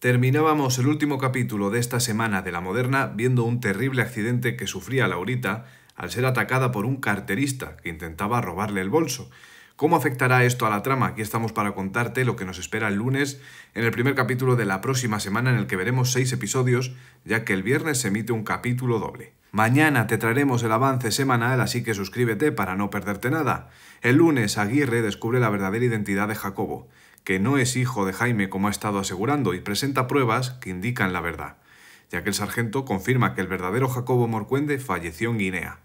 Terminábamos el último capítulo de esta semana de La Moderna viendo un terrible accidente que sufría Laurita al ser atacada por un carterista que intentaba robarle el bolso. ¿Cómo afectará esto a la trama? Aquí estamos para contarte lo que nos espera el lunes en el primer capítulo de la próxima semana en el que veremos seis episodios, ya que el viernes se emite un capítulo doble. Mañana te traeremos el avance semanal, así que suscríbete para no perderte nada. El lunes Aguirre descubre la verdadera identidad de Jacobo que no es hijo de Jaime como ha estado asegurando y presenta pruebas que indican la verdad, ya que el sargento confirma que el verdadero Jacobo Morcuende falleció en Guinea.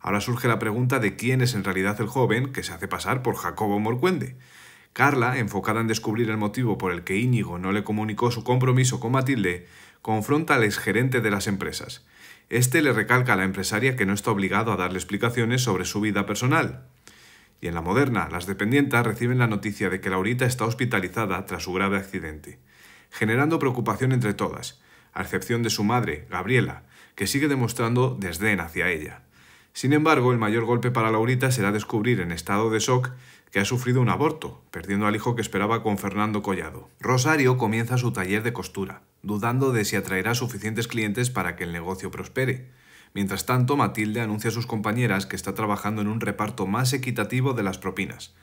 Ahora surge la pregunta de quién es en realidad el joven que se hace pasar por Jacobo Morcuende. Carla, enfocada en descubrir el motivo por el que Íñigo no le comunicó su compromiso con Matilde, confronta al exgerente de las empresas. Este le recalca a la empresaria que no está obligado a darle explicaciones sobre su vida personal, y en la moderna las dependientas reciben la noticia de que Laurita está hospitalizada tras su grave accidente, generando preocupación entre todas, a excepción de su madre, Gabriela, que sigue demostrando desdén hacia ella. Sin embargo, el mayor golpe para Laurita será descubrir en estado de shock que ha sufrido un aborto, perdiendo al hijo que esperaba con Fernando Collado. Rosario comienza su taller de costura, dudando de si atraerá suficientes clientes para que el negocio prospere. Mientras tanto, Matilde anuncia a sus compañeras que está trabajando en un reparto más equitativo de las propinas.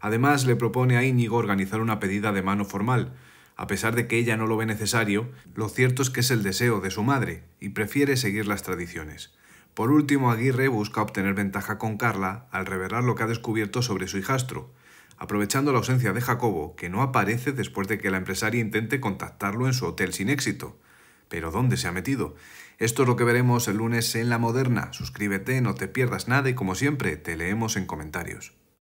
Además, le propone a Íñigo organizar una pedida de mano formal. A pesar de que ella no lo ve necesario, lo cierto es que es el deseo de su madre y prefiere seguir las tradiciones. Por último, Aguirre busca obtener ventaja con Carla al revelar lo que ha descubierto sobre su hijastro, aprovechando la ausencia de Jacobo, que no aparece después de que la empresaria intente contactarlo en su hotel sin éxito. ¿Pero dónde se ha metido? Esto es lo que veremos el lunes en La Moderna. Suscríbete, no te pierdas nada y como siempre, te leemos en comentarios.